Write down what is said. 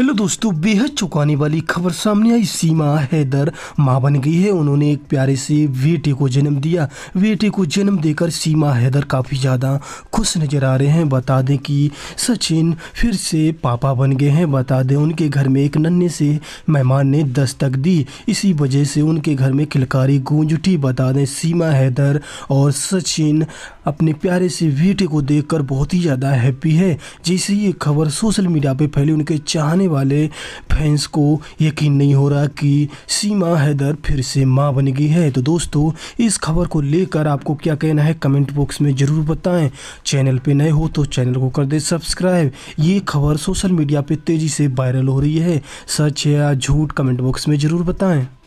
hello दोस्तों बेहद चुकाने वाली खबर सामने आई सीमा हैदर माँ बन गई है उन्होंने एक प्यारे से बेटे को जन्म दिया बेटे को जन्म देकर सीमा हैदर काफ़ी ज़्यादा खुश नज़र आ रहे हैं बता दें कि सचिन फिर से पापा बन गए हैं बता दें उनके घर में एक नन्हे से मेहमान ने दस्तक दी इसी वजह से उनके घर में खिलकारी गूंज उठी बता दें सीमा हैदर और सचिन अपने प्यारे से बेटे को देख बहुत ही ज़्यादा हैप्पी है जैसे ये खबर सोशल मीडिया पर फैली उनके चाहने वाले फैंस को यकीन नहीं हो रहा कि सीमा हैदर फिर से माँ बन गई है तो दोस्तों इस खबर को लेकर आपको क्या कहना है कमेंट बॉक्स में ज़रूर बताएं चैनल पे नए हो तो चैनल को कर दें सब्सक्राइब ये खबर सोशल मीडिया पे तेज़ी से वायरल हो रही है सच है या झूठ कमेंट बॉक्स में ज़रूर बताएं